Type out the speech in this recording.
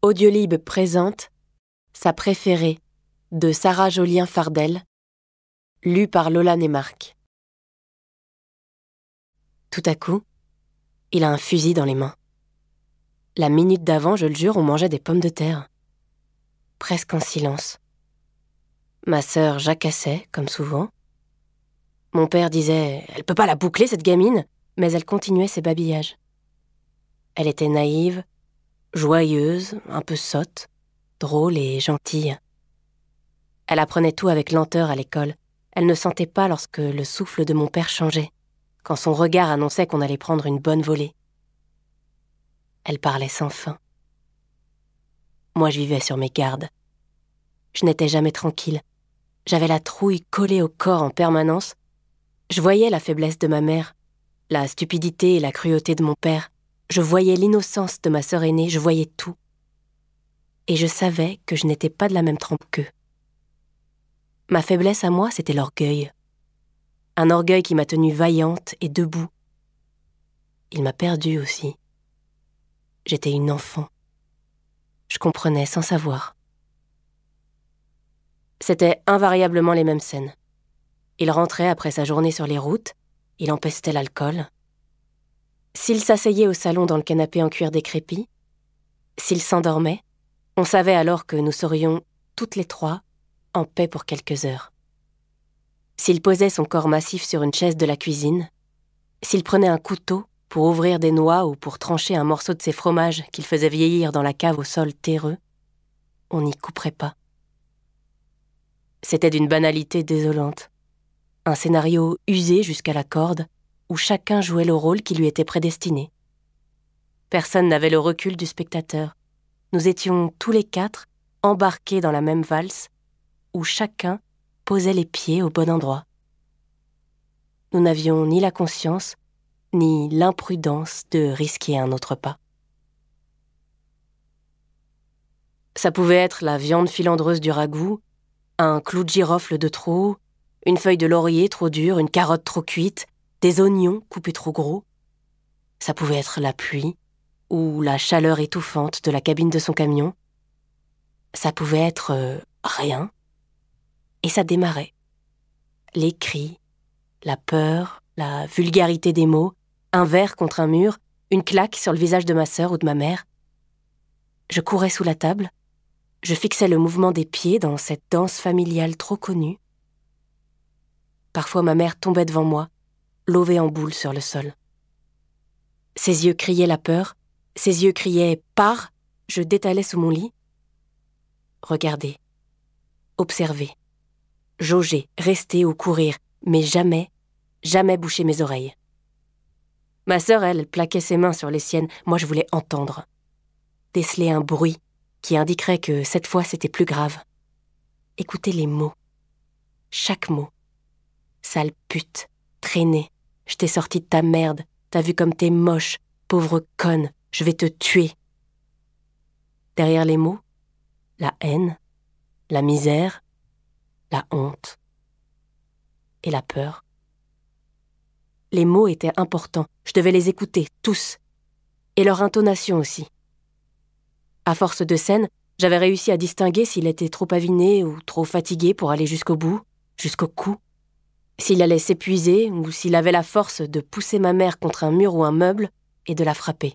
Audiolib présente Sa préférée de Sarah Jolien Fardel, lue par Lola Nemark. Tout à coup, il a un fusil dans les mains. La minute d'avant, je le jure, on mangeait des pommes de terre. Presque en silence. Ma sœur jacassait, comme souvent. Mon père disait Elle peut pas la boucler, cette gamine mais elle continuait ses babillages. Elle était naïve, joyeuse, un peu sotte, drôle et gentille. Elle apprenait tout avec lenteur à l'école. Elle ne sentait pas lorsque le souffle de mon père changeait, quand son regard annonçait qu'on allait prendre une bonne volée. Elle parlait sans fin. Moi, je vivais sur mes gardes. Je n'étais jamais tranquille. J'avais la trouille collée au corps en permanence. Je voyais la faiblesse de ma mère, la stupidité et la cruauté de mon père. Je voyais l'innocence de ma sœur aînée, je voyais tout. Et je savais que je n'étais pas de la même trempe qu'eux. Ma faiblesse à moi, c'était l'orgueil. Un orgueil qui m'a tenue vaillante et debout. Il m'a perdue aussi. J'étais une enfant. Je comprenais sans savoir. C'était invariablement les mêmes scènes. Il rentrait après sa journée sur les routes, il empestait l'alcool, s'il s'asseyait au salon dans le canapé en cuir décrépit, s'il s'endormait, on savait alors que nous serions, toutes les trois, en paix pour quelques heures. S'il posait son corps massif sur une chaise de la cuisine, s'il prenait un couteau pour ouvrir des noix ou pour trancher un morceau de ses fromages qu'il faisait vieillir dans la cave au sol terreux, on n'y couperait pas. C'était d'une banalité désolante, un scénario usé jusqu'à la corde, où chacun jouait le rôle qui lui était prédestiné. Personne n'avait le recul du spectateur. Nous étions tous les quatre embarqués dans la même valse, où chacun posait les pieds au bon endroit. Nous n'avions ni la conscience, ni l'imprudence de risquer un autre pas. Ça pouvait être la viande filandreuse du ragoût, un clou de girofle de trop, une feuille de laurier trop dure, une carotte trop cuite, des oignons coupés trop gros. Ça pouvait être la pluie ou la chaleur étouffante de la cabine de son camion. Ça pouvait être euh, rien. Et ça démarrait. Les cris, la peur, la vulgarité des mots, un verre contre un mur, une claque sur le visage de ma sœur ou de ma mère. Je courais sous la table, je fixais le mouvement des pieds dans cette danse familiale trop connue. Parfois ma mère tombait devant moi, lové en boule sur le sol. Ses yeux criaient la peur, ses yeux criaient Pars Je détalais sous mon lit. Regardez, observer, jauger, rester ou courir, mais jamais, jamais boucher mes oreilles. Ma sœur, elle, plaquait ses mains sur les siennes, moi je voulais entendre. Déceler un bruit qui indiquerait que cette fois c'était plus grave. Écouter les mots. Chaque mot. Sale pute, traînée, je t'ai sorti de ta merde. T'as vu comme t'es moche, pauvre conne. Je vais te tuer. Derrière les mots, la haine, la misère, la honte et la peur. Les mots étaient importants, je devais les écouter, tous, et leur intonation aussi. À force de scène, j'avais réussi à distinguer s'il était trop aviné ou trop fatigué pour aller jusqu'au bout, jusqu'au cou. S'il allait s'épuiser ou s'il avait la force de pousser ma mère contre un mur ou un meuble et de la frapper.